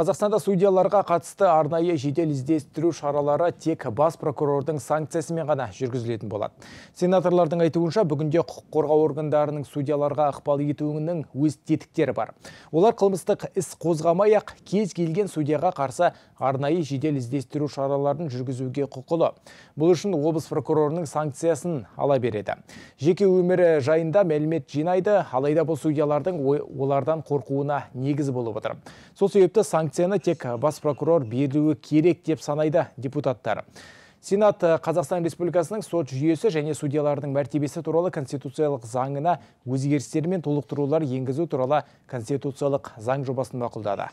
Қазақстанда судьяларға қатысты арнайы жедел іздестіру шаралары тек бас прокурордың санкциясымен ғана жүргізілетін болады. Сенаторлардың айтуынша бүгінде құқық қорғау органдарының судьяларға ықпал етуінің өз тетіктері бар. Олар қылмыстық іс қозғамай ақ кез келген судьяға қарсы арнайы жедел іздестіру шараларын жүргізуге құқылы. Бұл үшін облыс прокурорының санкциясын ала береді. Жеке өмірі жайында мәлімет жинайды, алайда бұл судьялардың олардан қорқуына негіз болып отыр Сол себепті санкцияны тек бас прокурор беруі керек деп санайды депутаттар. Сенат э, Қазақстан Республикасының сот жүйесі және судьялардың мәртебесі туралы конституциялық заңына өзгерістер мен толықтырулар енгізу туралы конституциялық заң жобасын мақұлдады.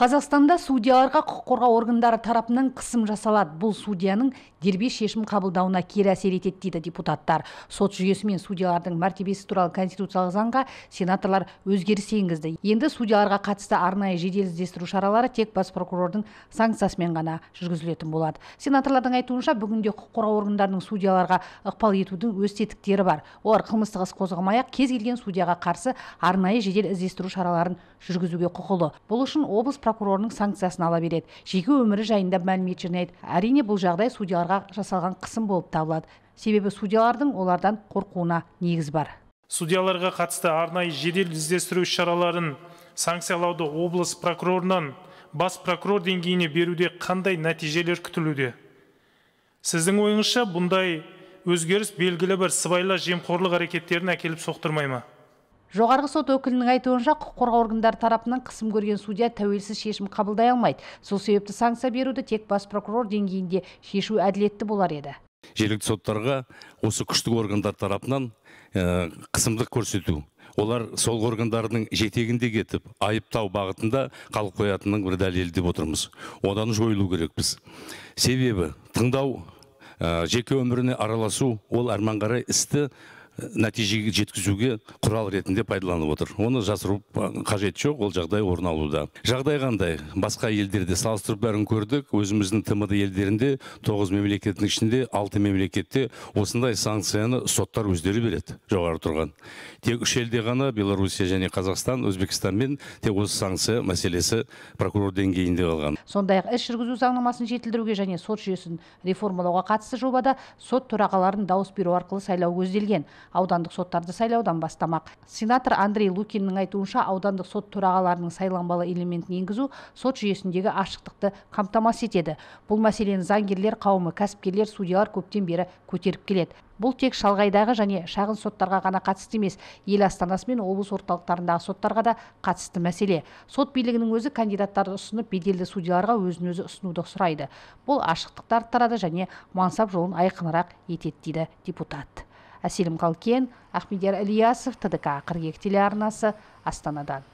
Қазақстанда судьяларға құқық қорғау органдары тарапынан қысым жасалады. Бұл судьяның дербес шешім қабылдауына кері әсер етеді дейді депутаттар. Сот жүйесі мен судьялардың мәртебесі туралы конституциялық заңға сенаторлар өзгеріс енгізді. Енді судьяларға қатысты арнайы жедел іздестіру шаралары тек бас прокурордың санкциясымен ғана жүргізілетін болады. Сенаторлардың айтуынша, бүгінде құқық қорғау органдарының судьяларға ықпал етудің өз тетіктері бар. Олар қылмыстық іс қозғамай ақ кез келген судьяға қарсы арнайы жедел іздестіру шараларын жүргізуге құқылы. Бұл үшін облыс прокурорының санкциясын ала береді жеке өмірі жайында мәлімет жинайды әрине бұл жағдай судьяларға жасалған қысым болып табылады себебі судьялардың олардан қорқуына негіз бар судьяларға қатысты арнайы жедел іздестіру іс шараларын санкциялауды облыс прокурорынан бас прокурор деңгейіне беруде қандай нәтижелер күтілуде сіздің ойыңызша бұндай өзгеріс белгілі бір сыбайлас жемқорлық әрекеттерін әкеліп соқтырмай ма жоғарғы сот өкілінің айтуынша құқық қорғау органдары тарапынан қысым көрген судья тәуелсіз шешім қабылдай алмайды сол себепті санкция беруді тек бас прокурор деңгейінде шешу әділетті болар еді жергілікті соттарға осы күштік органдар тарапынан э, қысымдық көрсету олар сол органдардың жетегінде кетіп айыптау бағытында қалып қоятынын бір дәлелі деп отырмыз одан жойылу керекпіз себебі тыңдау э, жеке өміріне араласу ол әрмен істі нәтижеге жеткізуге құрал ретінде пайдаланып отыр оны жасыру қажет жоқ ол жағдай орын алуда жағдай қандай басқа елдерде салыстырып бәрін көрдік өзіміздің тмд елдерінде тоғыз мемлекеттің ішінде алты мемлекетте осындай санкцияны соттар өздері береді жоғары тұрған тек үш елде ғана белоруссия және қазақстан өзбекстанмен тек осы санкция мәселесі прокурор деңгейінде қалған сондай ақ іс жүргізу заңнамасын жетілдіруге және сот жүйесін реформалауға қатысты жобада сот төрағаларын дауыс беру арқылы сайлау көзделген аудандық соттарды сайлаудан бастамақ сенатор андрей лукиннің айтуынша аудандық сот төрағаларының сайланбалы элементін енгізу сот жүйесіндегі ашықтықты қамтамасыз етеді бұл мәселені заңгерлер қауымы кәсіпкерлер судьялар көптен бері көтеріп келеді бұл тек шалғайдағы және шағын соттарға ғана қатысты емес ел астанасы мен облыс орталықтарындағы соттарға да қатысты мәселе сот билігінің өзі кандидаттарды ұсынып беделді судьяларға өзін өзі ұсынуды сұрайды бұл ашықтықты арттырады және мансап жолын айқынырақ етеді дейді депутат әселім қалкен ахмедияр ілиясов тдк қыркүйек телеарнасы астанадан